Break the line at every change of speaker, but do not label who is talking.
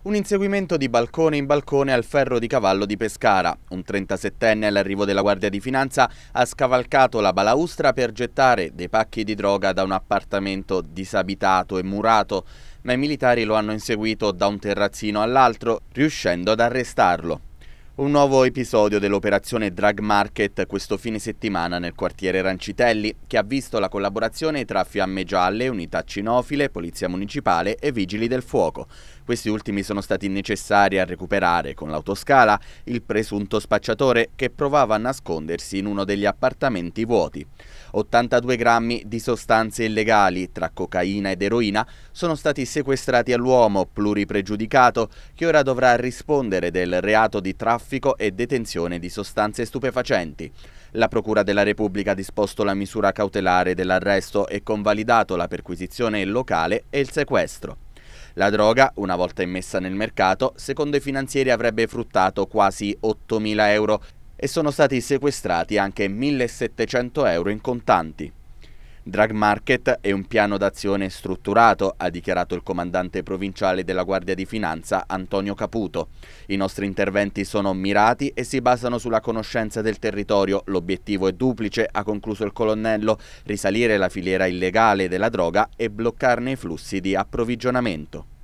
Un inseguimento di balcone in balcone al ferro di cavallo di Pescara. Un 37enne all'arrivo della Guardia di Finanza ha scavalcato la balaustra per gettare dei pacchi di droga da un appartamento disabitato e murato, ma i militari lo hanno inseguito da un terrazzino all'altro, riuscendo ad arrestarlo. Un nuovo episodio dell'operazione Drug Market questo fine settimana nel quartiere Rancitelli, che ha visto la collaborazione tra Fiamme Gialle, Unità Cinofile, Polizia Municipale e Vigili del Fuoco. Questi ultimi sono stati necessari a recuperare con l'autoscala il presunto spacciatore che provava a nascondersi in uno degli appartamenti vuoti. 82 grammi di sostanze illegali, tra cocaina ed eroina, sono stati sequestrati all'uomo pluripregiudicato che ora dovrà rispondere del reato di traffico traffico e detenzione di sostanze stupefacenti. La Procura della Repubblica ha disposto la misura cautelare dell'arresto e convalidato la perquisizione locale e il sequestro. La droga, una volta immessa nel mercato, secondo i finanzieri avrebbe fruttato quasi 8.000 euro e sono stati sequestrati anche 1.700 euro in contanti. Drug Market è un piano d'azione strutturato, ha dichiarato il comandante provinciale della Guardia di Finanza Antonio Caputo. I nostri interventi sono mirati e si basano sulla conoscenza del territorio. L'obiettivo è duplice, ha concluso il colonnello, risalire la filiera illegale della droga e bloccarne i flussi di approvvigionamento.